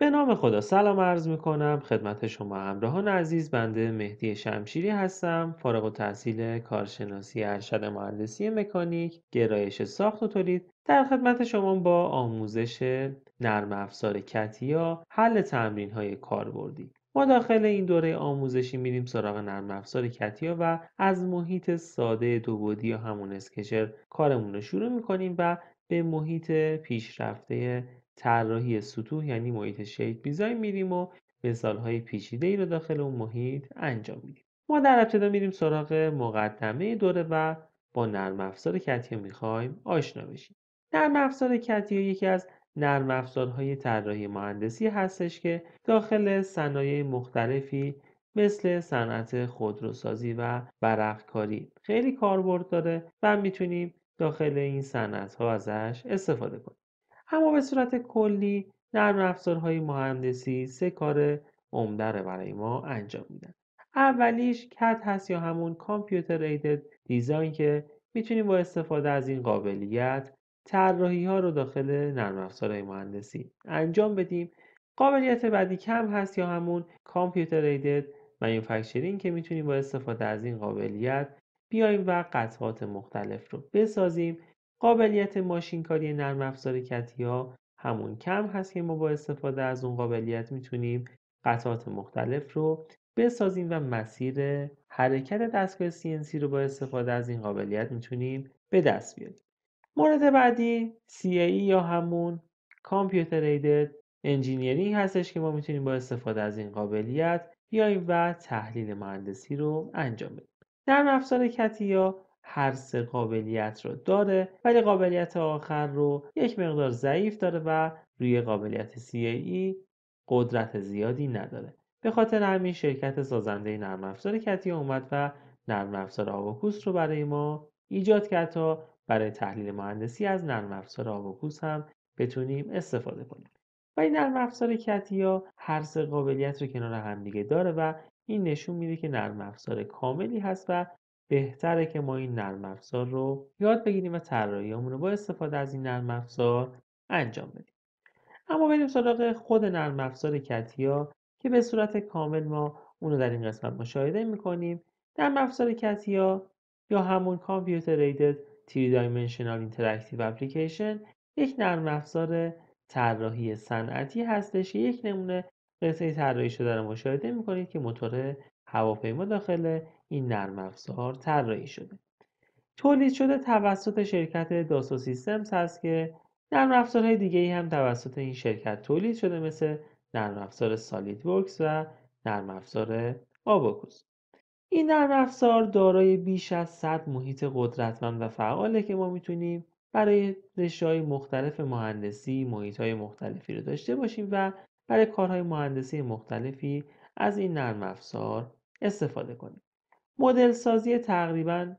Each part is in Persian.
به نام خدا سلام عرض می کنم خدمت شما همراهان عزیز بنده مهدی شمشیری هستم فارغ و تحصیل کارشناسی ارشد مهندسی مکانیک گرایش ساخت و تولید در خدمت شما با آموزش نرم افزار کتیا حل تمرین های کاربردی ما داخل این دوره آموزشی میریم سراغ نرم افزار کتیا و از محیط ساده دوبودی یا همون اسکچر کارمون رو شروع میکنیم و به محیط پیشرفته طراحی سطوح یعنی محیط شیپ بیزای میریم و های پیچیده ای رو داخل اون محیط انجام میدیم ما در ابتدا میریم سراغ مقدمه دوره و با نرم افزار کتیا میخوایم آشنا بشیم نرم افزار کتیا یکی از نرم های طراحی مهندسی هستش که داخل صنایع مختلفی مثل صنعت خودروسازی و برقکاری خیلی کاربرد داره و میتونیم داخل این صنعت ها ازش استفاده کنیم اما به صورت کلی نرم افزارهای مهندسی سه کار عمده برای ما انجام میدن اولیش کد هست یا همون کامپیوتر ایدد دیزاین که میتونیم با استفاده از این قابلیت طراحی ها رو داخل نرم افزارهای مهندسی انجام بدیم قابلیت بعدی کم هست یا همون کامپیوتر ایدد مانیفکتچرینگ که میتونیم با استفاده از این قابلیت بیایم و قطعات مختلف رو بسازیم قابلیت ماشینکاری نرم افزار کتیا همون کم هست که ما با استفاده از اون قابلیت میتونیم قطعات مختلف رو بسازیم و مسیر حرکت دستگاه CNC رو با استفاده از این قابلیت میتونیم به دست بیاریم مورد بعدی CAE یا همون کامپیوتر ایدد انجینیرینگ هستش که ما میتونیم با استفاده از این قابلیت این و تحلیل مهندسی رو انجام بدیم نرم افزار کتیا هر سه قابلیت رو داره ولی قابلیت آخر رو یک مقدار ضعیف داره و روی قابلیت CAE قدرت زیادی نداره به خاطر همین شرکت سازنده نرم افزار کتیا اومد و نرم افزار آوکوس رو برای ما ایجاد کرد تا برای تحلیل مهندسی از نرم افزار آوکوس هم بتونیم استفاده کنیم و این نرم افزار کتیا هر سه قابلیت رو کنار همدیگه داره و این نشون میده که نرم افزار کاملی هست و بهتره که ما این نرم افزار رو یاد بگیریم و طراحیامون رو با استفاده از این نرم افزار انجام بدیم اما بریم سراغ خود نرم افزار کتیا که به صورت کامل ما اون رو در این قسمت مشاهده می‌کنیم نرم افزار کتیا یا همون کامپیوتر ایدد 3 دایمنشنال اینتراکتیو Application یک نرم افزار طراحی صنعتی هستش یک نمونه قصه طراحی شده رو مشاهده میکنید که موتور هواپیما داخله این نرم افزار طراحی شده تولید شده توسط شرکت داسو سیستمز هست که نرم افزارهای دیگه ای هم توسط این شرکت تولید شده مثل نرم افزار سالید ورکس و نرم افزار این نرم افزار دارای بیش از 100 محیط قدرتمند و فعاله که ما میتونیم برای رشته مختلف مهندسی محیط های مختلفی رو داشته باشیم و برای کارهای مهندسی مختلفی از این نرم افزار استفاده کنیم مدل سازی تقریبا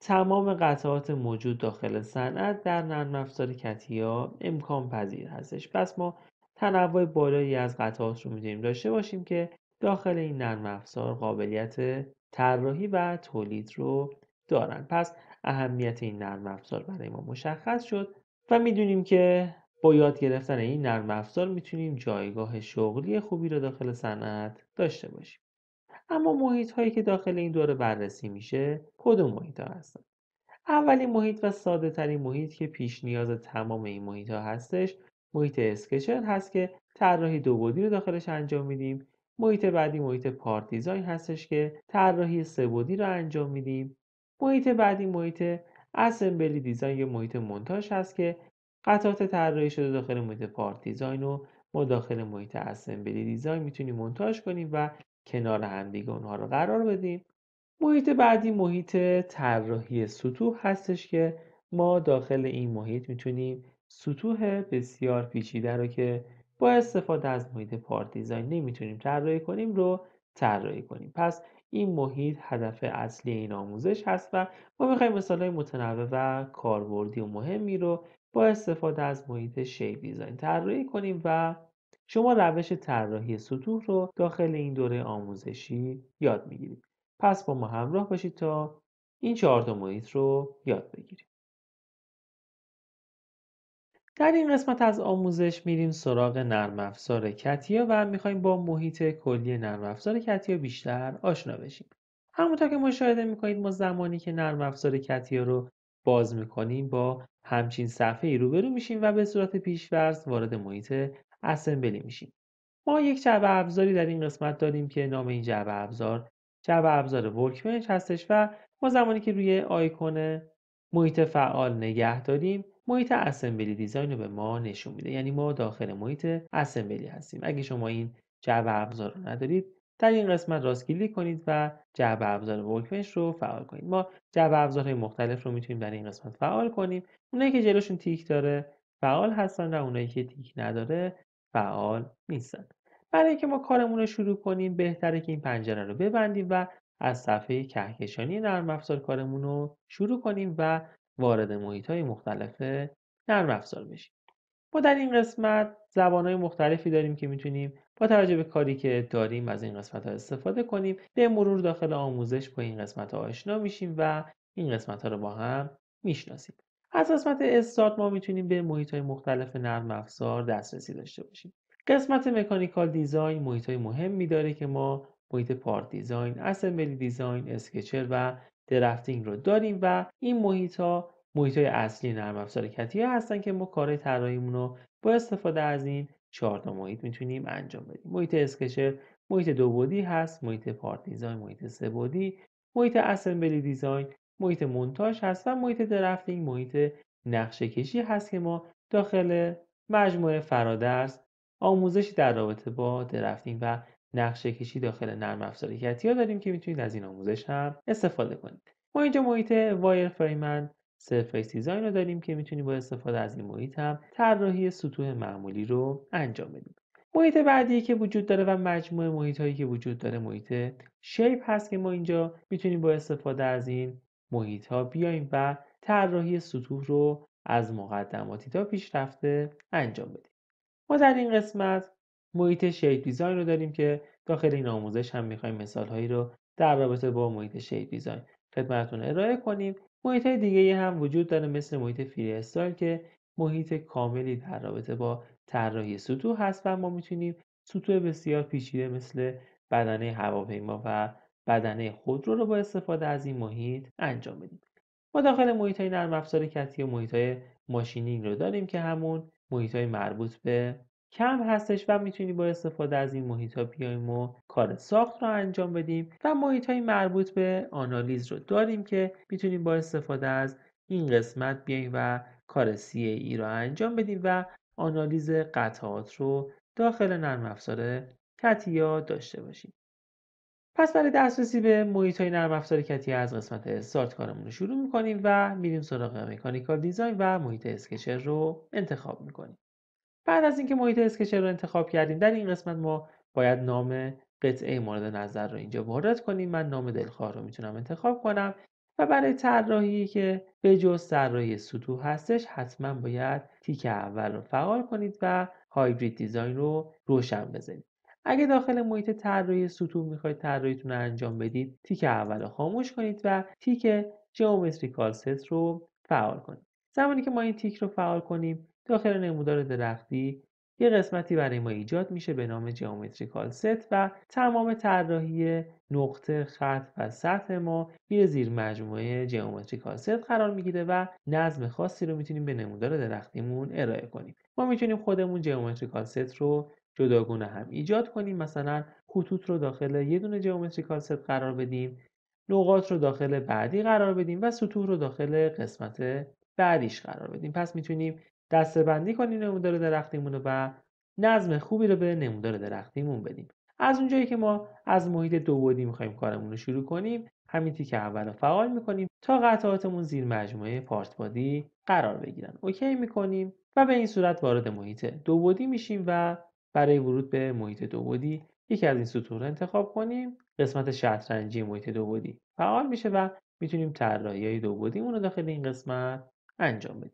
تمام قطعات موجود داخل صنعت در نرم افزار کتیا امکان پذیر هستش پس ما تنوع بالایی از قطعات رو میتونیم داشته باشیم که داخل این نرم افزار قابلیت طراحی و تولید رو دارن پس اهمیت این نرم افزار برای ما مشخص شد و میدونیم که با یاد گرفتن این نرم افزار میتونیم جایگاه شغلی خوبی رو داخل صنعت داشته باشیم اما محیط هایی که داخل این دوره بررسی میشه کدوم محیط ها هستن اولین محیط و ساده ترین محیط که پیش نیاز تمام این محیط ها هستش محیط اسکچر هست که طراحی دو بودی رو داخلش انجام میدیم محیط بعدی محیط پارت هستش که طراحی سه بودی رو انجام میدیم محیط بعدی محیط اسمبلی دیزاین یا محیط مونتاژ هست که قطعات طراحی شده داخل محیط پارت دیزاین و ما داخل محیط اسمبلی دیزاین میتونیم مونتاژ کنیم و کنار دیگه اونها رو قرار بدیم محیط بعدی محیط طراحی سطوح هستش که ما داخل این محیط میتونیم سطوح بسیار پیچیده رو که با استفاده از محیط پارت دیزاین نمیتونیم طراحی کنیم رو طراحی کنیم پس این محیط هدف اصلی این آموزش هست و ما میخوایم مثال های متنوع و کاربردی و مهمی رو با استفاده از محیط شیپ دیزاین طراحی کنیم و شما روش طراحی سطوح رو داخل این دوره آموزشی یاد میگیرید پس با ما همراه باشید تا این چهار تا محیط رو یاد بگیریم در این قسمت از آموزش میریم سراغ نرم افزار کتیا و میخوایم با محیط کلی نرم افزار کتیا بیشتر آشنا بشیم. همونطور که مشاهده میکنید ما زمانی که نرم افزار کتیا رو باز میکنیم با همچین صفحه ای روبرو میشیم و به صورت پیشورز وارد محیط اسمبلی میشیم ما یک جعبه ابزاری در این قسمت داریم که نام این جعبه ابزار جعبه ابزار ورکبنچ هستش و ما زمانی که روی آیکون محیط فعال نگه داریم محیط اسمبلی دیزاین رو به ما نشون میده یعنی ما داخل محیط اسمبلی هستیم اگه شما این جعبه ابزار رو ندارید در این قسمت راست کلیک کنید و جعبه ابزار ورکبنچ رو فعال کنید ما جعبه ابزارهای مختلف رو میتونیم در این قسمت فعال کنیم اونایی که جلوشون تیک داره فعال هستن و اونایی که تیک نداره فعال نیستن برای اینکه ما کارمون رو شروع کنیم بهتره که این پنجره رو ببندیم و از صفحه کهکشانی نرم افزار کارمون رو شروع کنیم و وارد محیط های مختلف نرم افزار بشیم ما در این قسمت زبان های مختلفی داریم که میتونیم با توجه به کاری که داریم از این قسمت ها استفاده کنیم به مرور داخل آموزش با این قسمت ها آشنا میشیم و این قسمت ها رو با هم میشناسیم از قسمت استارت ما میتونیم به محیط های مختلف نرم افزار دسترسی داشته باشیم قسمت مکانیکال دیزاین محیط های مهمی داره که ما محیط پارت دیزاین، اسمبلی دیزاین، اسکچر و درفتینگ رو داریم و این محیط ها محیط های اصلی نرم افزار کتیا هستن که ما کار طراحیمون رو با استفاده از این چهار تا محیط میتونیم انجام بدیم محیط اسکچر محیط دو بودی هست محیط پارت دیزاین محیط سه بودی محیط اسمبلی دیزاین محیط مونتاژ هست و محیط درفتینگ محیط نقشه کشی هست که ما داخل مجموعه فرادرس آموزشی در رابطه با درفتینگ و نقشه کشی داخل نرم افزار کتیا داریم که میتونید از این آموزش هم استفاده کنید ما اینجا محیط وایر فریمن سرفیس دیزاین رو داریم که میتونیم با استفاده از این محیط هم طراحی سطوح معمولی رو انجام بدیم محیط بعدی که وجود داره و مجموعه محیط هایی که وجود داره محیط شیپ هست که ما اینجا میتونیم با استفاده از این محیط ها بیایم و طراحی سطوح رو از مقدماتی تا پیشرفته انجام بدیم ما در این قسمت محیط شیپ دیزاین رو داریم که داخل این آموزش هم میخوایم مثال هایی رو در رابطه با محیط شیپ دیزاین خدمتتون ارائه کنیم محیط های دیگه هم وجود داره مثل محیط فری استال که محیط کاملی در رابطه با طراحی سطوح هست و ما میتونیم سطوح بسیار پیچیده مثل بدنه هواپیما و بدنه خود رو با استفاده از این محیط انجام بدیم ما داخل محیط های نرم افزار کتی و محیط های ماشینینگ رو داریم که همون محیط های مربوط به کم هستش و میتونیم با استفاده از این محیط ها بیایم و کار ساخت رو انجام بدیم و محیط های مربوط به آنالیز رو داریم که میتونیم با استفاده از این قسمت بیایم و کار ای رو انجام بدیم و آنالیز قطعات رو داخل نرم افزار کتیا داشته باشیم پس برای دسترسی به محیط های نرم افزار از قسمت استارت کارمون رو شروع میکنیم و میریم سراغ مکانیکال دیزاین و محیط اسکچر رو انتخاب میکنیم بعد از اینکه محیط اسکچر رو انتخاب کردیم در این قسمت ما باید نام قطعه مورد نظر رو اینجا وارد کنیم من نام دلخواه رو میتونم انتخاب کنم و برای طراحی که به جز طراحی سطوح هستش حتما باید تیک اول رو فعال کنید و هایبرید دیزاین رو روشن بزنید اگه داخل محیط طراحی ستون میخواید طراحیتون رو انجام بدید تیک اول رو خاموش کنید و تیک جیومتری ست رو فعال کنید زمانی که ما این تیک رو فعال کنیم داخل نمودار درختی یه قسمتی برای ما ایجاد میشه به نام جیومتری ست و تمام طراحی نقطه خط و سطح ما میره زیر مجموعه جیومتری ست قرار میگیره و نظم خاصی رو میتونیم به نمودار درختیمون ارائه کنیم ما میتونیم خودمون جیومتری رو جداگونه هم ایجاد کنیم مثلا خطوط رو داخل یه دونه جیومتریکال ست قرار بدیم نقاط رو داخل بعدی قرار بدیم و سطوح رو داخل قسمت بعدیش قرار بدیم پس میتونیم دسته بندی کنیم نمودار درختیمون رو و نظم خوبی رو به نمودار درختیمون بدیم از اونجایی که ما از محیط دو بعدی میخوایم کارمون رو شروع کنیم همین تیک اول رو فعال میکنیم تا قطعاتمون زیر مجموعه پارت بادی قرار بگیرن اوکی میکنیم و به این صورت وارد محیط دو بعدی میشیم و برای ورود به محیط بودی یکی از این سطور رو انتخاب کنیم قسمت شطرنجی محیط بودی فعال میشه و میتونیم طراحی های رو داخل این قسمت انجام بدیم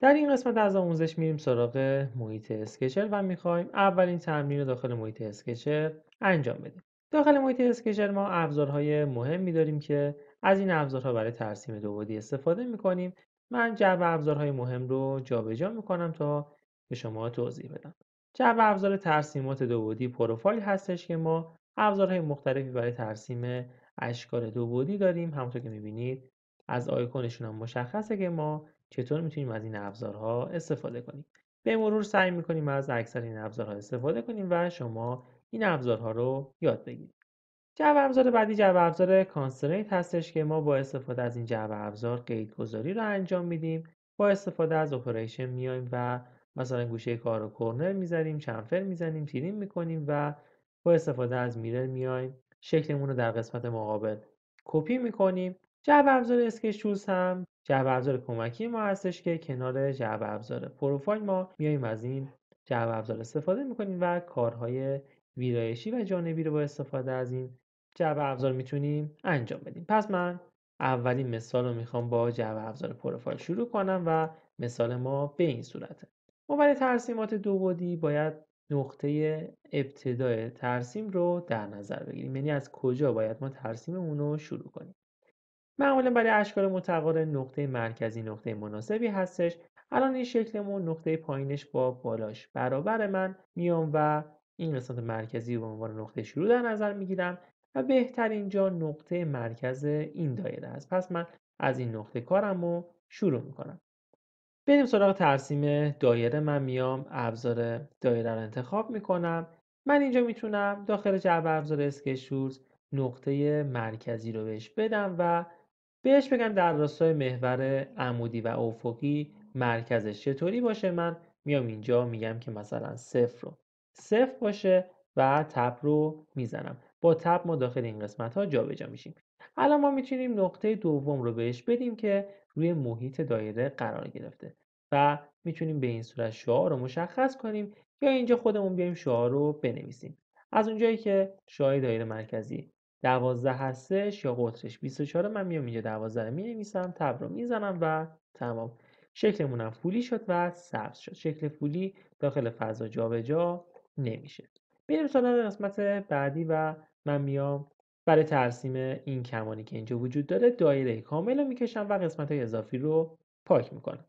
در این قسمت از آموزش میریم سراغ محیط اسکچر و میخوایم اولین تمرین رو داخل محیط اسکچر انجام بدیم داخل محیط اسکچر ما ابزارهای مهمی داریم که از این ابزارها برای ترسیم بودی استفاده میکنیم من جعبه ابزارهای مهم رو جابجا جا تا به شما توضیح بدم جو ابزار ترسیمات دو بودی پروفایل هستش که ما ابزارهای مختلفی برای ترسیم اشکال بودی داریم همونطور که میبینید از آیکونشون هم مشخصه که ما چطور میتونیم از این ابزارها استفاده کنیم به مرور سعی میکنیم از اکثر این ابزارها استفاده کنیم و شما این ابزارها رو یاد بگیرید جعبه ابزار بعدی جعبه ابزار کانسترینت هستش که ما با استفاده از این جعبه ابزار قیدگذاری رو انجام میدیم با استفاده از اپریشن میایم و مثلا گوشه کار رو کرنر میزنیم چنفر میزنیم تیرین میکنیم و با استفاده از میرر میایم شکلمون رو در قسمت مقابل کپی میکنیم جعب ابزار اسکش هم جعب ابزار کمکی ما هستش که کنار جعب ابزار پروفایل ما میایم از این جعب ابزار استفاده میکنیم و کارهای ویرایشی و جانبی رو با استفاده از این جعب ابزار میتونیم انجام بدیم پس من اولین مثال رو میخوام با جعب ابزار پروفایل شروع کنم و مثال ما به این صورته ما برای ترسیمات دو باید نقطه ابتدای ترسیم رو در نظر بگیریم یعنی از کجا باید ما اون رو شروع کنیم معمولا برای اشکال متقارن نقطه مرکزی نقطه مناسبی هستش الان این شکلمون نقطه پایینش با بالاش برابر من میام و این قسمت مرکزی رو به عنوان نقطه شروع در نظر میگیرم و بهترین جا نقطه مرکز این دایره است پس من از این نقطه کارم رو شروع میکنم بریم سراغ ترسیم دایره من میام ابزار دایره رو انتخاب میکنم من اینجا میتونم داخل جعبه ابزار اسکشورز نقطه مرکزی رو بهش بدم و بهش بگم در راستای محور عمودی و افقی مرکزش چطوری باشه من میام اینجا میگم که مثلا صفر رو صفر باشه و تب رو میزنم با تب ما داخل این قسمت ها جابجا میشیم الان ما میتونیم نقطه دوم رو بهش بدیم که روی محیط دایره قرار گرفته و میتونیم به این صورت شعار رو مشخص کنیم یا اینجا خودمون بیایم شعار رو بنویسیم از اونجایی که شعاع دایره مرکزی دوازده هستش یا قطرش 24 من میام اینجا 12 رو نویسم تب رو میزنم و تمام شکلمون هم فولی شد و سبز شد شکل فولی داخل فضا جابجا جا نمیشه بریم سراغ قسمت بعدی و من میام برای ترسیم این کمانی که اینجا وجود داره دایره کامل رو میکشم و قسمت های اضافی رو پاک میکنم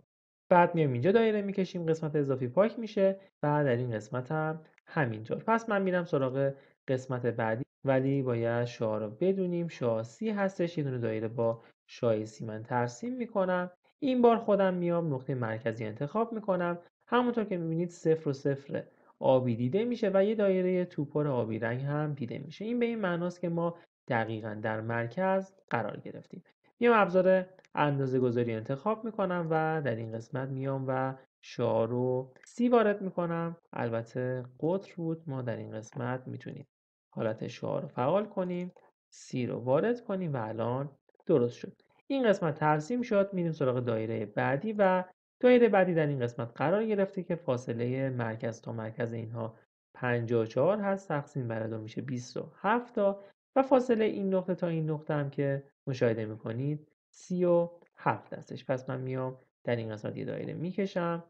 بعد میام اینجا دایره میکشیم قسمت اضافی پاک میشه و در این قسمت هم همینطور پس من میرم سراغ قسمت بعدی ولی باید شعا رو بدونیم شعا سی هستش یه دونه دایره با شای سی من ترسیم میکنم این بار خودم میام نقطه مرکزی انتخاب میکنم همونطور که میبینید صفر و صفر آبی دیده میشه و یه دایره توپر آبی رنگ هم دیده میشه این به این معناست که ما دقیقا در مرکز قرار گرفتیم میام ابزار اندازه گذاری انتخاب میکنم و در این قسمت میام و شعار رو سی وارد میکنم البته قطر بود ما در این قسمت میتونیم حالت شعار رو فعال کنیم سی رو وارد کنیم و الان درست شد این قسمت ترسیم شد میریم سراغ دایره بعدی و دایره بعدی در این قسمت قرار گرفته که فاصله مرکز تا مرکز اینها 54 هست تقسیم بر دو میشه 27 تا و فاصله این نقطه تا این نقطه هم که مشاهده میکنید سی و هفت هستش پس من میام در این قسمت یه دایره میکشم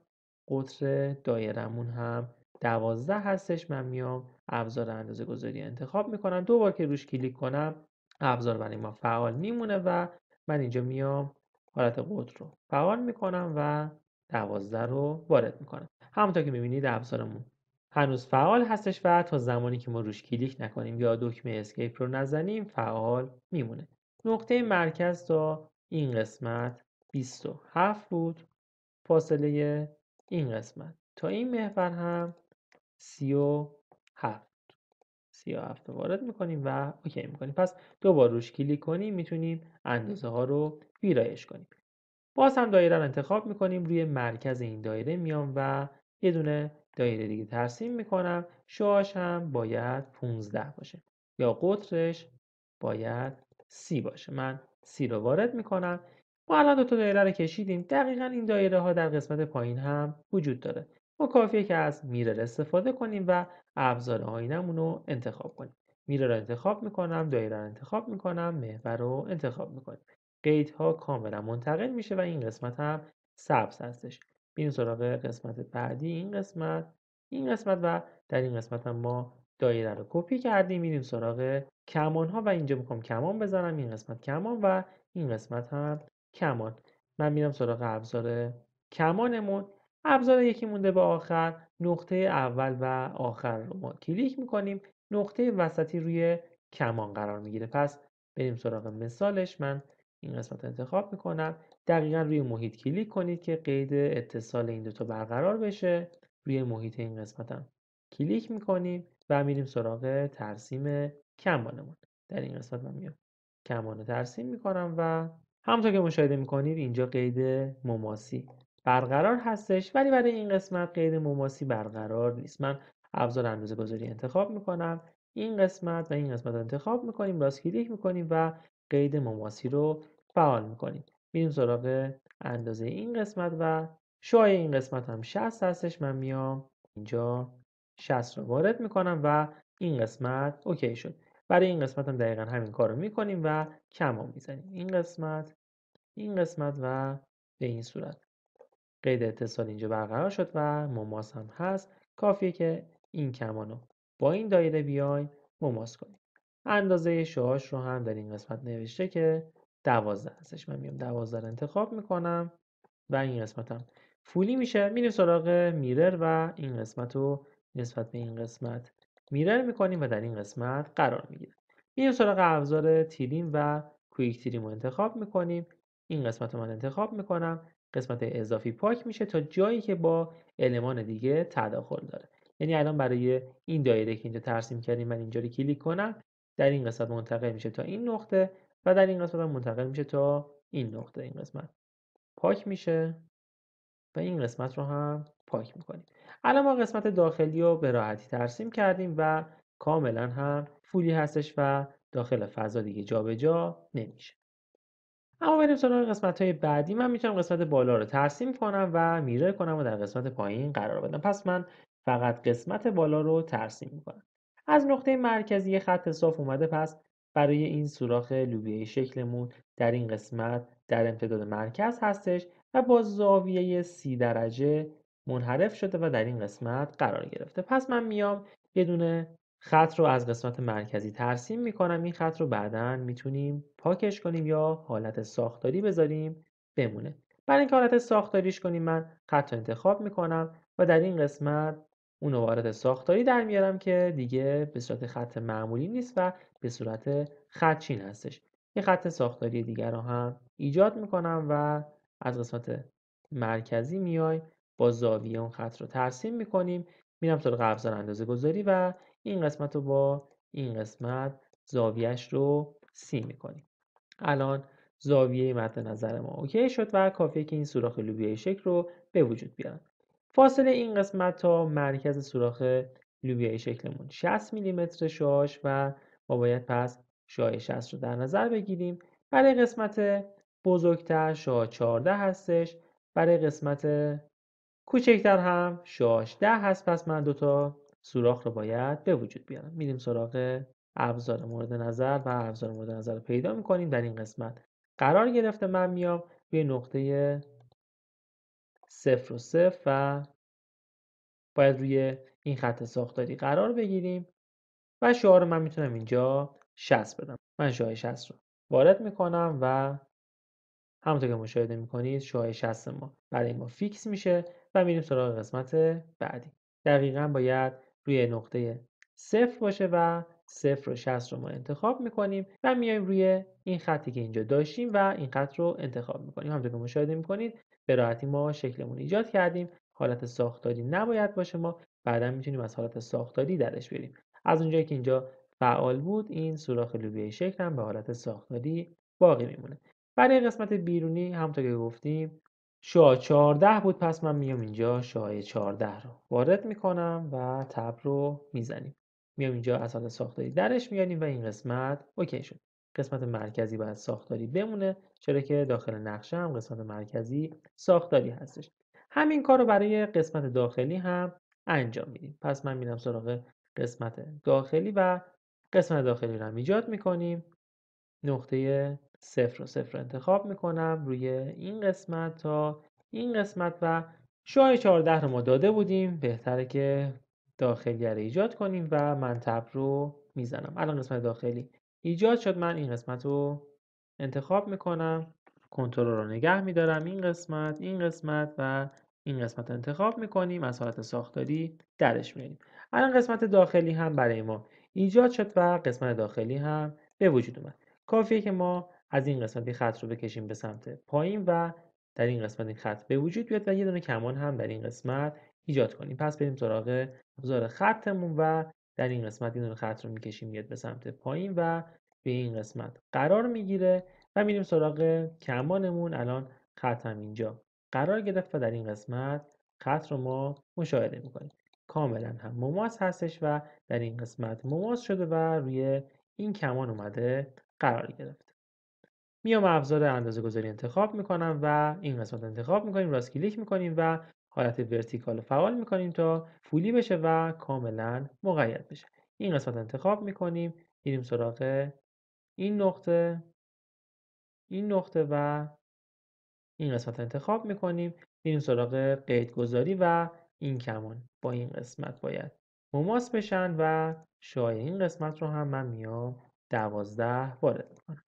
قطر دایرمون هم دوازده هستش من میام ابزار اندازه گذاری انتخاب میکنم دو بار که روش کلیک کنم ابزار برای ما فعال میمونه و من اینجا میام حالت قطر رو فعال میکنم و دوازده رو وارد میکنم همونطور که میبینید ابزارمون هنوز فعال هستش و تا زمانی که ما روش کلیک نکنیم یا دکمه اسکیپ رو نزنیم فعال میمونه نقطه مرکز تا این قسمت 27 بود فاصله این قسمت تا این محور هم 37 37 رو وارد میکنیم و اوکی میکنیم پس دوبار روش کلیک کنیم میتونیم اندازه ها رو ویرایش کنیم باز هم دایره رو انتخاب میکنیم روی مرکز این دایره میام و یه دونه دایره دیگه ترسیم میکنم شعاش هم باید 15 باشه یا قطرش باید سی باشه من سی رو وارد میکنم ما الان دو دایره رو کشیدیم دقیقا این دایره ها در قسمت پایین هم وجود داره ما کافیه که از میرر استفاده کنیم و ابزار آینمون رو انتخاب کنیم میره رو انتخاب میکنم دایره رو انتخاب میکنم محور رو انتخاب میکنیم ها کاملا منتقل میشه و این قسمت هم سبز هستش میریم سراغ قسمت بعدی این قسمت این قسمت و در این قسمت هم ما دایره رو کپی کردیم میریم سراغ کمان ها و اینجا میخوام کمان بزنم این قسمت کمان و این قسمت هم کمان من میرم سراغ ابزار کمانمون ابزار یکی مونده به آخر نقطه اول و آخر رو ما کلیک میکنیم نقطه وسطی روی کمان قرار میگیره پس بریم سراغ مثالش من این قسمت رو انتخاب میکنم دقیقا روی محیط کلیک کنید که قید اتصال این دوتا برقرار بشه روی محیط این قسمتم کلیک میکنیم و میریم سراغ ترسیم کمانمون در این قسمت من میام کمانه ترسیم میکنم و همونطور که مشاهده میکنید اینجا قید مماسی برقرار هستش ولی برای این قسمت قید مماسی برقرار نیست من ابزار اندازه گذاری انتخاب میکنم این قسمت و این قسمت رو انتخاب میکنیم راست کلیک میکنیم و قید مماسی رو فعال میکنیم میریم سراغ اندازه این قسمت و شوهای این قسمت هم 60 هستش من میام اینجا 60 رو وارد میکنم و این قسمت اوکی شد برای این قسمت هم دقیقا همین کار رو میکنیم و کم میزنیم این قسمت این قسمت و به این صورت قید اتصال اینجا برقرار شد و مماس هم هست کافیه که این کمانو با این دایره بیایم مماس کنیم اندازه شوهاش رو هم در این قسمت نوشته که دوازده هستش من میام دوازده رو انتخاب میکنم و این قسمتم فولی میشه میریم سراغ میرر و این قسمت رو نسبت به این قسمت میرر میکنیم و در این قسمت قرار میگیریم میریم سراغ ابزار تیلیم و کویک تیریم رو انتخاب میکنیم این قسمت رو من انتخاب میکنم قسمت اضافی پاک میشه تا جایی که با المان دیگه تداخل داره یعنی الان برای این دایره که اینجا ترسیم کردیم من اینجا رو کلیک کنم در این قسمت منتقل میشه تا این نقطه و در این قسمت هم منتقل میشه تا این نقطه این قسمت پاک میشه و این قسمت رو هم پاک میکنیم الان ما قسمت داخلی رو به راحتی ترسیم کردیم و کاملا هم فولی هستش و داخل فضا دیگه جابجا جا نمیشه اما بریم سراغ قسمت های بعدی من میتونم قسمت بالا رو ترسیم کنم و میره کنم و در قسمت پایین قرار بدم پس من فقط قسمت بالا رو ترسیم میکنم از نقطه مرکزی خط صاف اومده پس برای این سوراخ شکل شکلمون در این قسمت در امتداد مرکز هستش و با زاویه سی درجه منحرف شده و در این قسمت قرار گرفته پس من میام یه دونه خط رو از قسمت مرکزی ترسیم میکنم این خط رو بعدا میتونیم پاکش کنیم یا حالت ساختاری بذاریم بمونه برای اینکه حالت ساختاریش کنیم من خط رو انتخاب میکنم و در این قسمت اونو وارد ساختاری در میارم که دیگه به صورت خط معمولی نیست و به صورت خطچین هستش یه خط ساختاری دیگر رو هم ایجاد میکنم و از قسمت مرکزی میای با زاویه اون خط رو ترسیم میکنیم میرم سراغ ابزار اندازه گذاری و این قسمت رو با این قسمت زاویهش رو سی میکنیم الان زاویه مد نظر ما اوکی شد و کافیه که این سوراخ لوبیای شکل رو به وجود بیارم فاصله این قسمت تا مرکز سوراخ لوبیای شکلمون 60 میلیمتر شاش و ما باید پس شاه 60 رو در نظر بگیریم برای قسمت بزرگتر شاه 14 هستش برای قسمت کوچکتر هم شاه 10 هست پس من دوتا سوراخ رو باید به وجود بیارم میریم سراغ ابزار مورد نظر و ابزار مورد نظر رو پیدا میکنیم در این قسمت قرار گرفته من میام به نقطه صفر و صفر و باید روی این خط ساختاری قرار بگیریم و شعار من میتونم اینجا 60 بدم من شعار 60 رو وارد میکنم و همونطور که مشاهده میکنید شعار 60 ما برای ما فیکس میشه و میریم سراغ قسمت بعدی دقیقا باید روی نقطه صفر باشه و صفر و 60 رو ما انتخاب میکنیم و میایم روی این خطی که اینجا داشتیم و این خط رو انتخاب میکنیم همونطور که مشاهده میکنید به راحتی ما شکلمون ایجاد کردیم حالت ساختاری نباید باشه ما بعدا میتونیم از حالت ساختاری درش بریم از اونجایی که اینجا فعال بود این سوراخ لوبیای شکل هم به حالت ساختاری باقی میمونه برای قسمت بیرونی همونطور که گفتیم شاه 14 بود پس من میام اینجا شاه 14 رو وارد میکنم و تب رو میزنیم میام اینجا از حالت ساختاری درش میاریم و این قسمت اوکی شد قسمت مرکزی باید ساختاری بمونه چرا که داخل نقشه هم قسمت مرکزی ساختاری هستش همین کار رو برای قسمت داخلی هم انجام میدیم پس من میرم سراغ قسمت داخلی و قسمت داخلی رو هم ایجاد میکنیم نقطه صفر و صفر انتخاب میکنم روی این قسمت تا این قسمت و شعاع 14 رو ما داده بودیم بهتره که داخلی رو ایجاد کنیم و من رو میزنم الان قسمت داخلی ایجاد شد من این قسمت رو انتخاب میکنم کنترل رو نگه میدارم این قسمت این قسمت و این قسمت رو انتخاب میکنیم از حالت ساختاری درش میاریم الان قسمت داخلی هم برای ما ایجاد شد و قسمت داخلی هم به وجود اومد کافیه که ما از این قسمت خط رو بکشیم به سمت پایین و در این قسمت این خط به وجود بیاد و یه دونه کمان هم در این قسمت ایجاد کنیم پس بریم سراغ ابزار خطمون و در این قسمت این خط رو میکشیم میاد به سمت پایین و به این قسمت قرار میگیره و میریم سراغ کمانمون الان خط هم اینجا قرار گرفت و در این قسمت خط رو ما مشاهده میکنیم کاملا هم مماس هستش و در این قسمت مماس شده و روی این کمان اومده قرار گرفت میام ابزار اندازه گذاری انتخاب میکنم و این قسمت انتخاب میکنیم راست کلیک میکنیم و حالت ورتیکال رو فعال میکنیم تا فولی بشه و کاملا مقید بشه این قسمت انتخاب میکنیم میریم سراغ این نقطه این نقطه و این قسمت انتخاب میکنیم میریم سراغ قیدگذاری و این کمان با این قسمت باید مماس بشن و شایع این قسمت رو هم من میام دوازده وارد میکنم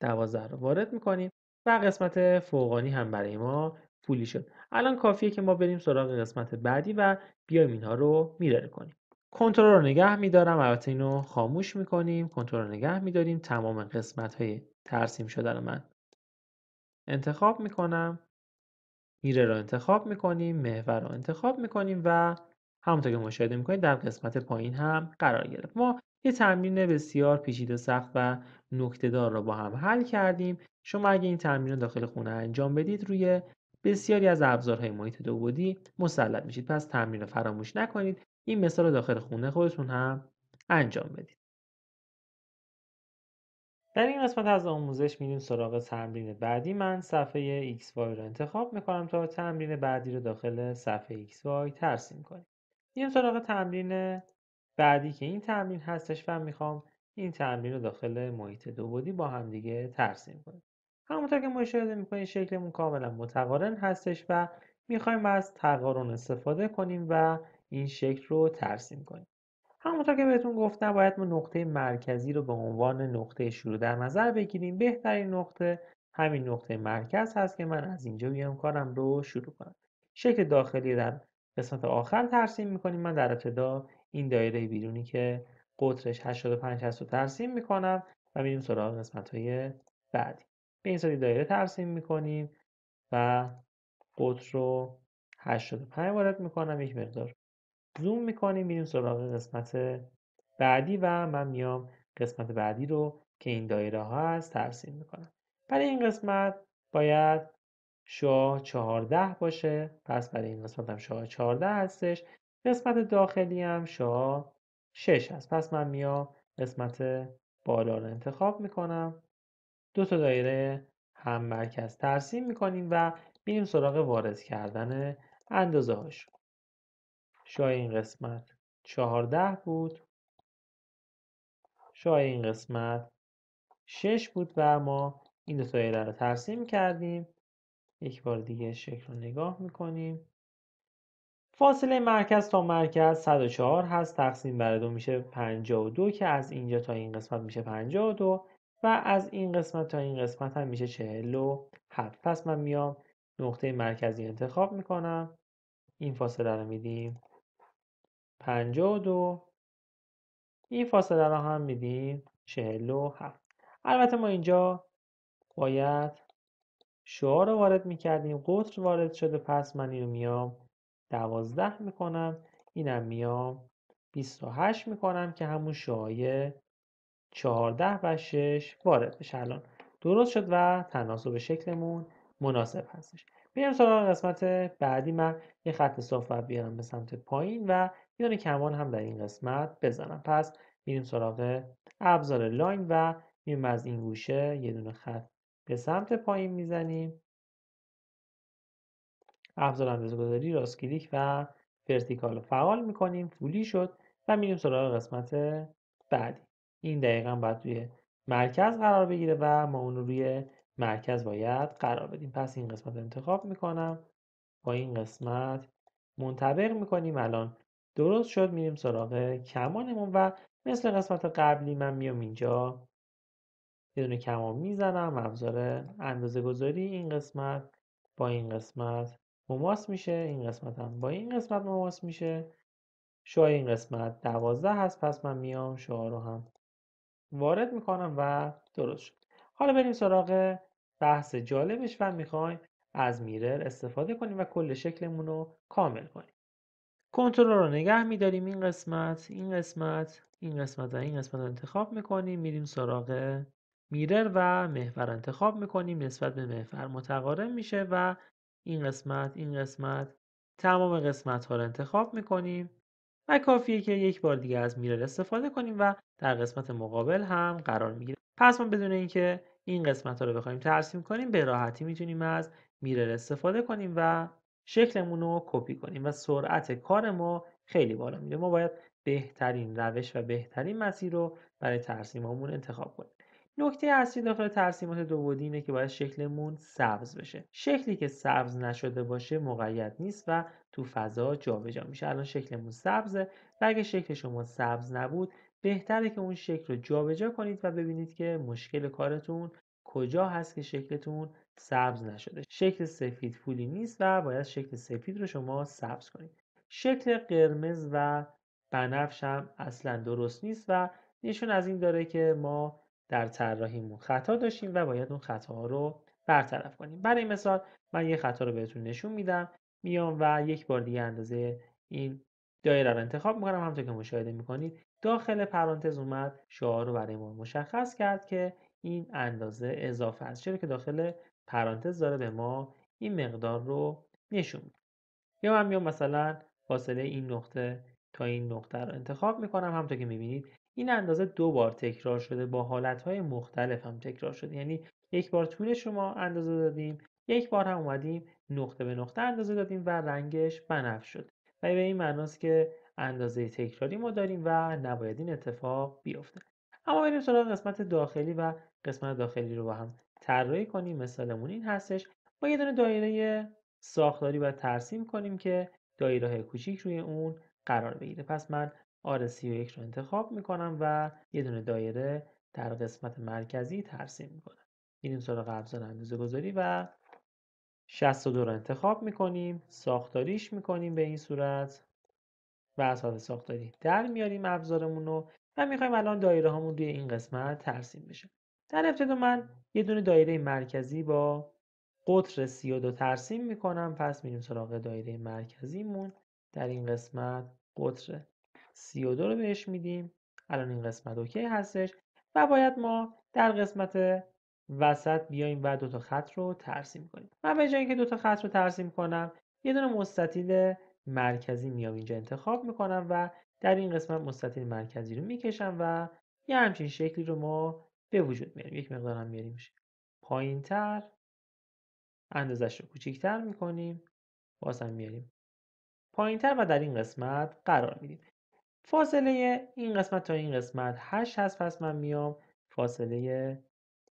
دوازده رو وارد میکنیم و قسمت فوقانی هم برای ما پولی شد الان کافیه که ما بریم سراغ قسمت بعدی و بیایم اینها رو میرر کنیم کنترل رو نگه میدارم البته اینو خاموش میکنیم کنترل رو نگه میداریم تمام قسمت های ترسیم رو من انتخاب میکنم میره رو انتخاب میکنیم محور رو انتخاب میکنیم و همونطور که مشاهده میکنید در قسمت پایین هم قرار گرفت ما یه تمرین بسیار پیچیده سخت و نکتهدار را با هم حل کردیم شما اگه این تمرین رو داخل خونه انجام بدید روی بسیاری از ابزارهای محیط بودی مسلط میشید پس تمرین رو فراموش نکنید این مثال رو داخل خونه خودتون هم انجام بدید در این قسمت از آموزش میریم سراغ تمرین بعدی من صفحه XY رو انتخاب میکنم تا تمرین بعدی رو داخل صفحه XY ترسیم کنیم میریم سراغ تمرین بعدی که این تمرین هستش و میخوام این تمرین رو داخل محیط دوبودی با همدیگه ترسیم کنیم همونطور که مشاهده میکنید شکلمون کاملا متقارن هستش و میخوایم از تقارن استفاده کنیم و این شکل رو ترسیم کنیم همونطور که بهتون گفتم باید ما نقطه مرکزی رو به عنوان نقطه شروع در نظر بگیریم بهترین نقطه همین نقطه مرکز هست که من از اینجا بیام کارم رو شروع کنم شکل داخلی در قسمت آخر ترسیم میکنیم من در ابتدا این دایره بیرونی که قطرش 85 هست رو ترسیم میکنم و میریم سراغ قسمت های بعدی به این سری دایره ترسیم میکنیم و قطر رو 85 وارد میکنم یک مقدار زوم میکنیم میریم سراغ قسمت بعدی و من میام قسمت بعدی رو که این دایره ها هست ترسیم میکنم برای این قسمت باید شاه 14 باشه پس برای این قسمت هم شاه 14 هستش قسمت داخلی هم شاه 6 هست پس من میام قسمت بالا رو انتخاب میکنم دو تا دایره هم مرکز ترسیم میکنیم و میریم سراغ وارد کردن اندازه هاشو شای این قسمت چهارده بود شای این قسمت 6 بود و ما این دو دایره رو ترسیم کردیم یک بار دیگه شکل رو نگاه میکنیم فاصله مرکز تا مرکز 104 هست تقسیم بر دو میشه 52 که از اینجا تا این قسمت میشه 52 و از این قسمت تا این قسمت هم میشه 47 پس من میام نقطه مرکزی انتخاب میکنم این فاصله رو میدیم 52 این فاصله رو هم میدیم 47 البته ما اینجا باید شعار رو وارد میکردیم قطر وارد شده پس من اینو میام 12 میکنم اینم میام 28 میکنم که همون شعای چهارده و شش وارد بشه الان درست شد و تناسب شکلمون مناسب هستش بیایم سراغ قسمت بعدی من یه خط صاف بیارم به سمت پایین و یه دونه کمان هم در این قسمت بزنم پس میریم سراغ ابزار لاین و میریم از این گوشه یه دونه خط به سمت پایین میزنیم ابزار اندازه گذاری راست کلیک و ورتیکال فعال میکنیم فولی شد و میریم سراغ قسمت بعدی این دقیقا باید روی مرکز قرار بگیره و ما اون روی مرکز باید قرار بدیم پس این قسمت انتخاب میکنم با این قسمت منطبق میکنیم الان درست شد میریم سراغ کمانمون و مثل قسمت قبلی من میام اینجا یه دونه کمان میزنم ابزار اندازه گذاری این قسمت با این قسمت مماس میشه این قسمت هم با این قسمت مماس میشه شعاع این قسمت دوازده هست پس من میام شعار رو هم وارد میکنم و درست شد حالا بریم سراغ بحث جالبش و میخوایم از میرر استفاده کنیم و کل شکلمون رو کامل کنیم کنترل رو نگه میداریم این قسمت این قسمت این قسمت و این قسمت رو انتخاب میکنیم میریم سراغ میرر و محور انتخاب میکنیم نسبت به محور متقارن میشه و این قسمت این قسمت تمام قسمت ها رو انتخاب میکنیم کافیه که یک بار دیگه از میرر استفاده کنیم و در قسمت مقابل هم قرار میگیره پس ما بدون اینکه این قسمت ها رو بخوایم ترسیم کنیم به راحتی میتونیم از میرر استفاده کنیم و شکلمون رو کپی کنیم و سرعت کار ما خیلی بالا میره ما باید بهترین روش و بهترین مسیر رو برای ترسیمامون انتخاب کنیم نکته اصلی داخل ترسیمات دو بعدی اینه که باید شکلمون سبز بشه شکلی که سبز نشده باشه مقید نیست و تو فضا جابجا میشه الان شکلمون سبزه و اگه شکل شما سبز نبود بهتره که اون شکل رو جابجا کنید و ببینید که مشکل کارتون کجا هست که شکلتون سبز نشده شکل سفید پولی نیست و باید شکل سفید رو شما سبز کنید شکل قرمز و بنفش هم اصلا درست نیست و نشون از این داره که ما در طراحیمون خطا داشتیم و باید اون خطاها رو برطرف کنیم برای مثال من یه خطا رو بهتون نشون میدم میام و یک بار دیگه اندازه این دایره رو انتخاب میکنم همونطور که مشاهده میکنید داخل پرانتز اومد شعار رو برای ما مشخص کرد که این اندازه اضافه است چرا که داخل پرانتز داره به ما این مقدار رو نشون میده یا من میام مثلا فاصله این نقطه تا این نقطه رو انتخاب میکنم همونطور که میبینید این اندازه دو بار تکرار شده با حالتهای مختلف هم تکرار شده یعنی یک بار طول شما اندازه دادیم یک بار هم اومدیم نقطه به نقطه اندازه دادیم و رنگش بنفش شد و به این معناست که اندازه تکراری ما داریم و نباید این اتفاق بیفته اما بریم سراغ قسمت داخلی و قسمت داخلی رو با هم طراحی کنیم مثالمون این هستش ما یه دونه دایره ساختاری و ترسیم کنیم که دایره کوچیک روی اون قرار بگیره پس من آر 31 رو انتخاب میکنم و یه دونه دایره در قسمت مرکزی ترسیم میکنم میریم سراغ ابزار اندازه گذاری و 62 رو انتخاب میکنیم ساختاریش میکنیم به این صورت و از ساختاری در میاریم ابزارمون رو و میخوایم الان دایره هامون روی این قسمت ترسیم بشه در ابتدا من یه دونه دایره مرکزی با قطر 32 ترسیم میکنم پس میریم سراغ دایره مرکزیمون در این قسمت قطر 32 رو بهش میدیم الان این قسمت اوکی هستش و باید ما در قسمت وسط بیایم و دو تا خط رو ترسیم کنیم من به جای اینکه دو تا خط رو ترسیم کنم یه دونه مستطیل مرکزی میام اینجا انتخاب میکنم و در این قسمت مستطیل مرکزی رو میکشم و یه همچین شکلی رو ما به وجود میاریم یک مقدار هم میاریمش پایین تر اندازش رو کوچیکتر میکنیم باز هم میاریم پایین تر و در این قسمت قرار میدیم فاصله این قسمت تا این قسمت 8 هست پس من میام فاصله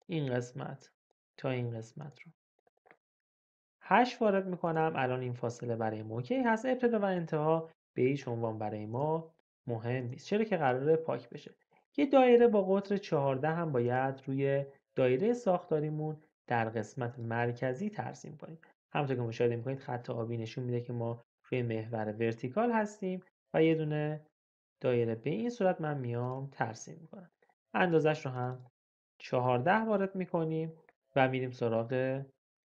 این قسمت تا این قسمت رو 8 وارد میکنم الان این فاصله برای ما اوکی هست ابتدا و انتها به هیچ عنوان برای ما مهم نیست چرا که قراره پاک بشه یه دایره با قطر چهارده هم باید روی دایره ساختاریمون در قسمت مرکزی ترسیم کنیم همونطور که مشاهده میکنید خط آبی نشون میده که ما روی محور ورتیکال هستیم و یه دونه دایره به این صورت من میام ترسیم میکنم اندازش رو هم 14 وارد میکنیم و میریم سراغ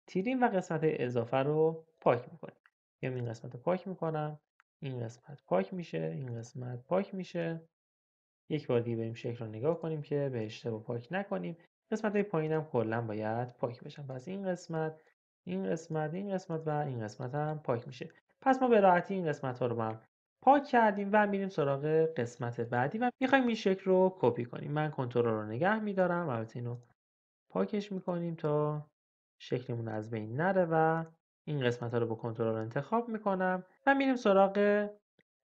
تیرین و قسمت اضافه رو پاک میکنیم میام این قسمت رو پاک میکنم این قسمت پاک میشه این قسمت پاک میشه یک بار دیگه بریم شکل رو نگاه کنیم که به اشتباه پاک نکنیم قسمت های پایین هم کلا باید پاک بشن پس این قسمت این قسمت این قسمت و این قسمت هم پاک میشه پس ما به راحتی این قسمت ها رو هم پاک کردیم و میریم سراغ قسمت بعدی و میخوایم این شکل رو کپی کنیم من کنترل رو نگه میدارم البته اینو پاکش میکنیم تا شکلمون از بین نره و این قسمت ها رو با کنترل انتخاب میکنم و میریم سراغ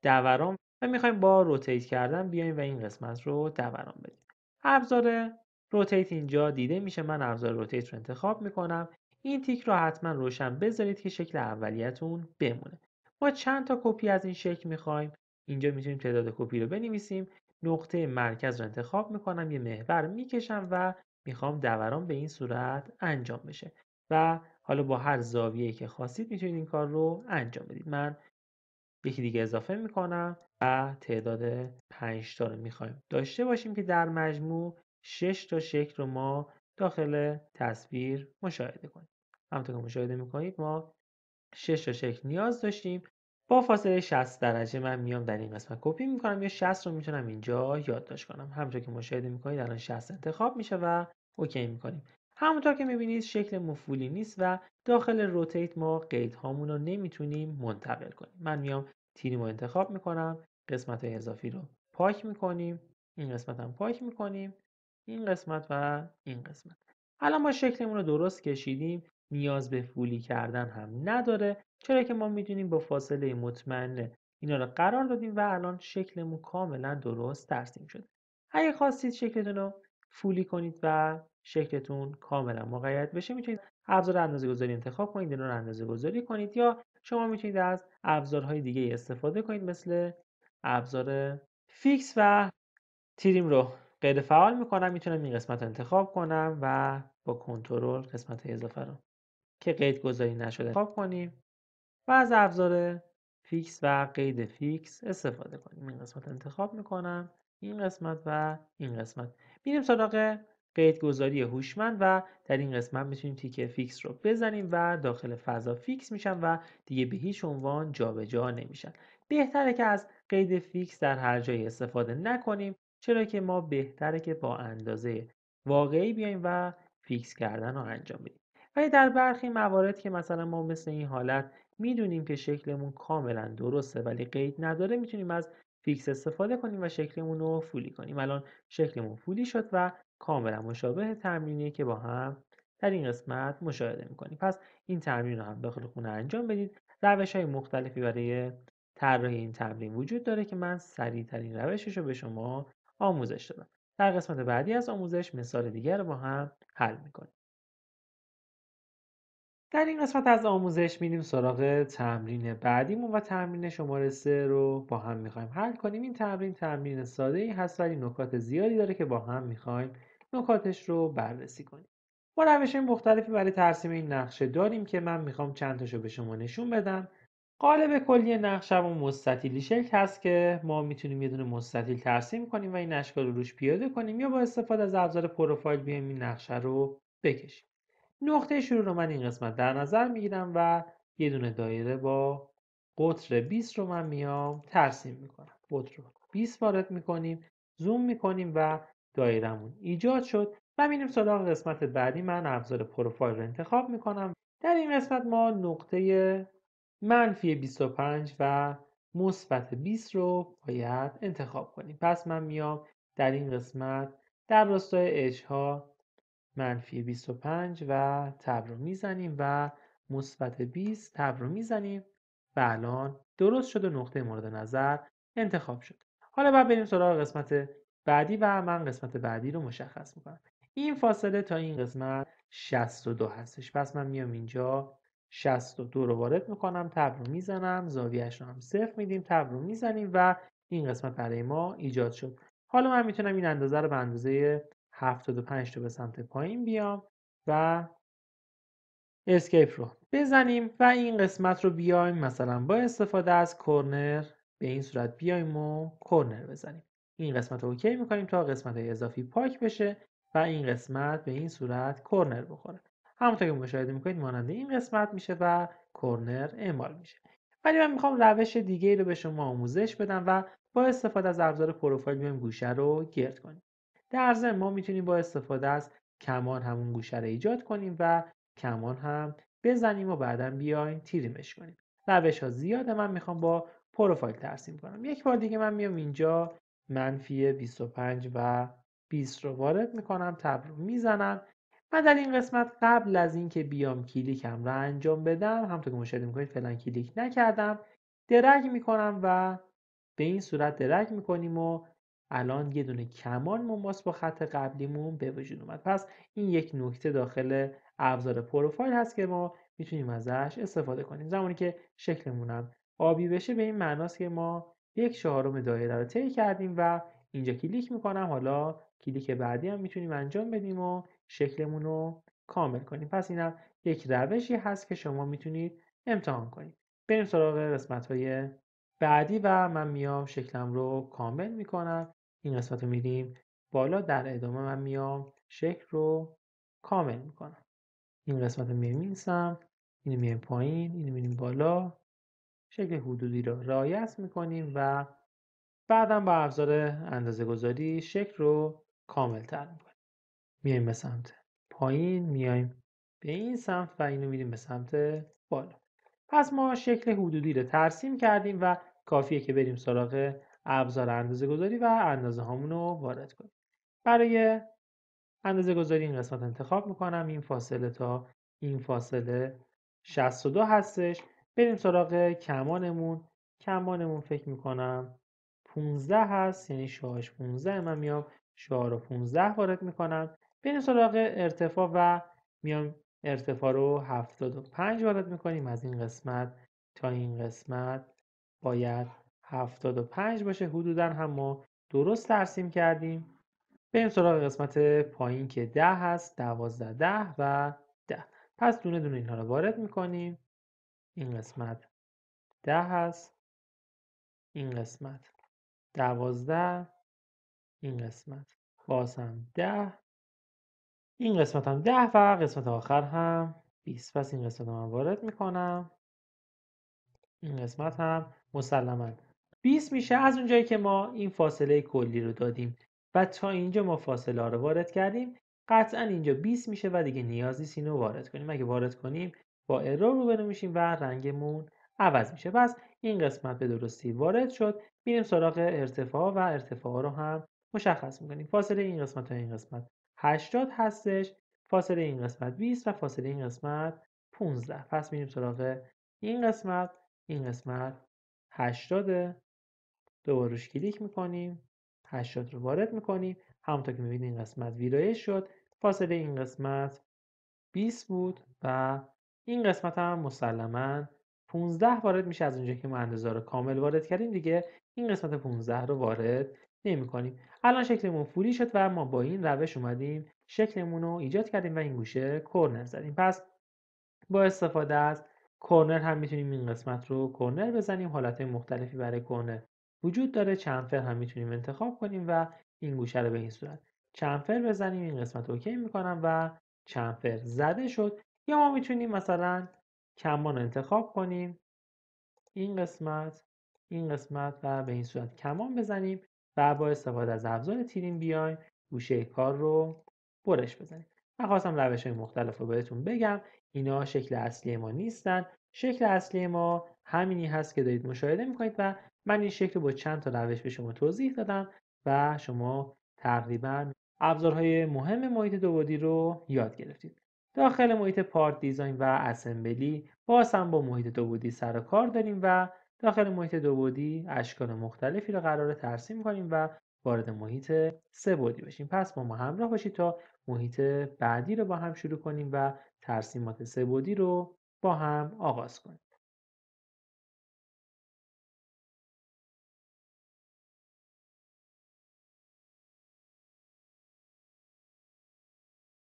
دوران و میخوایم با روتیت کردن بیایم و این قسمت رو دوران بدیم ابزار روتیت اینجا دیده میشه من ابزار روتیت رو انتخاب میکنم این تیک رو حتما روشن بذارید که شکل اولیتون بمونه ما چند تا کپی از این شکل میخوایم اینجا میتونیم تعداد کپی رو بنویسیم نقطه مرکز رو انتخاب میکنم یه محور میکشم و میخوام دوران به این صورت انجام بشه و حالا با هر زاویه‌ای که خواستید میتونید این کار رو انجام بدید من یکی دیگه اضافه میکنم و تعداد 5 تا رو میخوایم داشته باشیم که در مجموع 6 تا شکل رو ما داخل تصویر مشاهده کنیم همونطور که مشاهده میکنید ما 6 تا شکل نیاز داشتیم با فاصله 60 درجه من میام در این قسمت کپی میکنم یا 60 رو میتونم اینجا یادداشت کنم همونطور که مشاهده میکنید الان 60 انتخاب میشه و اوکی میکنیم همونطور که میبینید شکل مفولی نیست و داخل روتیت ما قید هامون رو نمیتونیم منتقل کنیم من میام تیریم رو انتخاب میکنم قسمت اضافی رو پاک میکنیم این قسمت هم پاک میکنیم این قسمت و این قسمت الان ما شکلمون رو درست کشیدیم نیاز به فولی کردن هم نداره چرا که ما میدونیم با فاصله مطمئنه اینا رو قرار دادیم و الان شکلمون کاملا درست ترسیم شده اگه خواستید شکلتون رو فولی کنید و شکلتون کاملا مقید بشه میتونید ابزار اندازه گذاری انتخاب کنید اینا رو اندازه گذاری کنید یا شما میتونید از ابزارهای دیگه استفاده کنید مثل ابزار فیکس و تریم رو غیر فعال میکنم میتونم این قسمت انتخاب کنم و با کنترل قسمت اضافه رو که گذاری نشده خواب کنیم و از ابزار فیکس و قید فیکس استفاده کنیم این قسمت انتخاب میکنم این قسمت و این قسمت میریم سراغ قیدگذاری هوشمند و در این قسمت میتونیم تیکه فیکس رو بزنیم و داخل فضا فیکس میشن و دیگه به هیچ عنوان جابجا جا نمیشن بهتره که از قید فیکس در هر جایی استفاده نکنیم چرا که ما بهتره که با اندازه واقعی بیایم و فیکس کردن رو انجام بدیم ولی در برخی موارد که مثلا ما مثل این حالت میدونیم که شکلمون کاملا درسته ولی قید نداره میتونیم از فیکس استفاده کنیم و شکلمون رو فولی کنیم الان شکلمون فولی شد و کاملا مشابه تمرینیه که با هم در این قسمت مشاهده میکنیم پس این تمرین رو هم داخل خونه انجام بدید روش های مختلفی برای طراحی این تمرین وجود داره که من سریع ترین روشش رو به شما آموزش دادم در قسمت بعدی از آموزش مثال دیگر رو با هم حل میکنیم در این قسمت از آموزش میریم سراغ تمرین بعدیمون و تمرین شماره سه رو با هم میخوایم حل کنیم این تمرین تمرین ساده ای هست ولی نکات زیادی داره که با هم میخوایم نکاتش رو بررسی کنیم ما روش مختلفی برای ترسیم این نقشه داریم که من میخوام چند تاشو به شما نشون بدم قالب کلی نقشه و مستطیلی شکل هست که ما میتونیم یه دونه مستطیل ترسیم کنیم و این اشکال رو روش پیاده کنیم یا با استفاده از ابزار پروفایل بیایم این نقشه رو بکشیم نقطه شروع رو من این قسمت در نظر میگیرم و یه دونه دایره با قطر 20 رو من میام ترسیم میکنم قطر رو 20 وارد میکنیم زوم میکنیم و دایرمون ایجاد شد و میریم سراغ قسمت بعدی من ابزار پروفایل رو انتخاب میکنم در این قسمت ما نقطه منفی 25 و مثبت 20 رو باید انتخاب کنیم پس من میام در این قسمت در راستای ها منفی 25 و تب رو میزنیم و مثبت 20 تب رو میزنیم و الان درست شده و نقطه مورد نظر انتخاب شد حالا بعد بریم سراغ قسمت بعدی و من قسمت بعدی رو مشخص میکنم این فاصله تا این قسمت 62 هستش پس من میام اینجا 62 رو وارد میکنم تب رو میزنم زاویهش رو هم صفر میدیم تب رو میزنیم و این قسمت برای ما ایجاد شد حالا من میتونم این اندازه رو به اندازه 75 رو به سمت پایین بیام و اسکیپ رو بزنیم و این قسمت رو بیایم مثلا با استفاده از کورنر به این صورت بیایم و کورنر بزنیم این قسمت رو اوکی میکنیم تا قسمت اضافی پاک بشه و این قسمت به این صورت کورنر بخوره همونطور که مشاهده میکنید مانند این قسمت میشه و کورنر اعمال میشه ولی من میخوام روش دیگه رو به شما آموزش بدم و با استفاده از ابزار پروفایل بیایم گوشه رو گرد کنیم در ضمن ما میتونیم با استفاده از کمان همون گوشه رو ایجاد کنیم و کمان هم بزنیم و بعدا بیایم تیریمش کنیم روش ها زیاده من میخوام با پروفایل ترسیم کنم یک بار دیگه من میام اینجا منفی 25 و 20 رو وارد میکنم تب رو میزنم من در این قسمت قبل از اینکه بیام کلیکم رو انجام بدم همطور که مشاهده میکنید فعلا کلیک نکردم درگ میکنم و به این صورت درگ میکنیم و الان یه دونه کمان مماس با خط قبلیمون به وجود اومد پس این یک نکته داخل ابزار پروفایل هست که ما میتونیم ازش استفاده کنیم زمانی که شکلمونم آبی بشه به این معناست که ما یک چهارم دایره رو طی کردیم و اینجا کلیک میکنم حالا کلیک بعدی هم میتونیم انجام بدیم و شکلمون رو کامل کنیم پس اینم یک روشی هست که شما میتونید امتحان کنید بریم سراغ قسمت های بعدی و من میام شکلم رو کامل میکنم این قسمت رو میریم بالا در ادامه من میام شکل رو کامل میکنم این قسمت رو سمت اینو میایم پایین اینو میریم بالا شکل حدودی رو رعایت میکنیم و بعدا با ابزار اندازه گذاری شکل رو کامل تر میکنیم میایم به سمت پایین میایم به این سمت و اینو میریم به سمت بالا پس ما شکل حدودی رو ترسیم کردیم و کافیه که بریم سراغ ابزار اندازه گذاری و اندازه هامون رو وارد کنیم برای اندازه گذاری این قسمت انتخاب میکنم این فاصله تا این فاصله 62 هستش بریم سراغ کمانمون کمانمون فکر میکنم 15 هست یعنی شعاش 15 من میام شعا 15 وارد میکنم بریم سراغ ارتفاع و میام ارتفاع رو 75 وارد میکنیم از این قسمت تا این قسمت باید 75 باشه حدودا هم ما درست ترسیم کردیم به سراغ قسمت پایین که 10 هست 12 10 و 10 پس دونه دونه اینها رو وارد میکنیم این قسمت 10 هست این قسمت 12 این قسمت باز هم 10 این قسمت هم 10 و قسمت آخر هم 20 پس این قسمت هم وارد میکنم این قسمت هم مسلمت 20 میشه از اونجایی که ما این فاصله کلی رو دادیم و تا اینجا ما فاصله ها رو وارد کردیم قطعا اینجا 20 میشه و دیگه نیازی نیست رو وارد کنیم اگه وارد کنیم با ارور رو میشیم و رنگمون عوض میشه پس این قسمت به درستی وارد شد میریم سراغ ارتفاع و ارتفاع رو هم مشخص میکنیم فاصله این قسمت تا این قسمت 80 هستش فاصله این قسمت 20 و فاصله این قسمت 15 پس میریم سراغ این قسمت این قسمت 80 دوباره روش کلیک میکنیم هشتاد رو وارد میکنیم همونطور که میبینید این قسمت ویرایش شد فاصله این قسمت 20 بود و این قسمت هم مسلما 15 وارد میشه از اونجا که ما اندازه رو کامل وارد کردیم دیگه این قسمت 15 رو وارد نمی کنیم الان شکلمون فوری شد و ما با این روش اومدیم شکلمون رو ایجاد کردیم و این گوشه کورنر زدیم پس با استفاده از کورنر هم میتونیم این قسمت رو کورنر بزنیم حالت مختلفی برای کورنر وجود داره چند هم میتونیم انتخاب کنیم و این گوشه رو به این صورت چند بزنیم این قسمت اوکی میکنم و چند زده شد یا ما میتونیم مثلا کمان انتخاب کنیم این قسمت این قسمت و به این صورت کمان بزنیم و با استفاده از ابزار تیرین بیایم گوشه کار رو برش بزنیم من خواستم روش های مختلف رو بهتون بگم اینا شکل اصلی ما نیستن شکل اصلی ما همینی هست که دارید مشاهده میکنید و من این شکل رو با چند تا روش به شما توضیح دادم و شما تقریبا ابزارهای مهم محیط دوبادی رو یاد گرفتید داخل محیط پارت دیزاین و اسمبلی با هم با محیط دوبودی سر و کار داریم و داخل محیط دوبودی اشکال مختلفی رو قرار ترسیم کنیم و وارد محیط سه بودی بشیم پس با ما همراه باشید تا محیط بعدی رو با هم شروع کنیم و ترسیمات سه بودی رو با هم آغاز کنیم